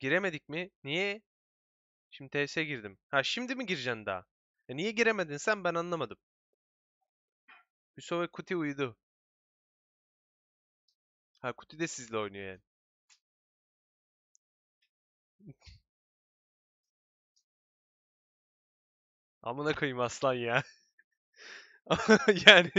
Giremedik mi? Niye? Şimdi TS girdim. Ha şimdi mi gireceksin daha? E niye giremedin sen ben anlamadım. Hüso ve Kuti uyudu. Ha Kuti de sizle oynuyor yani. Amına koyayım aslan ya. yani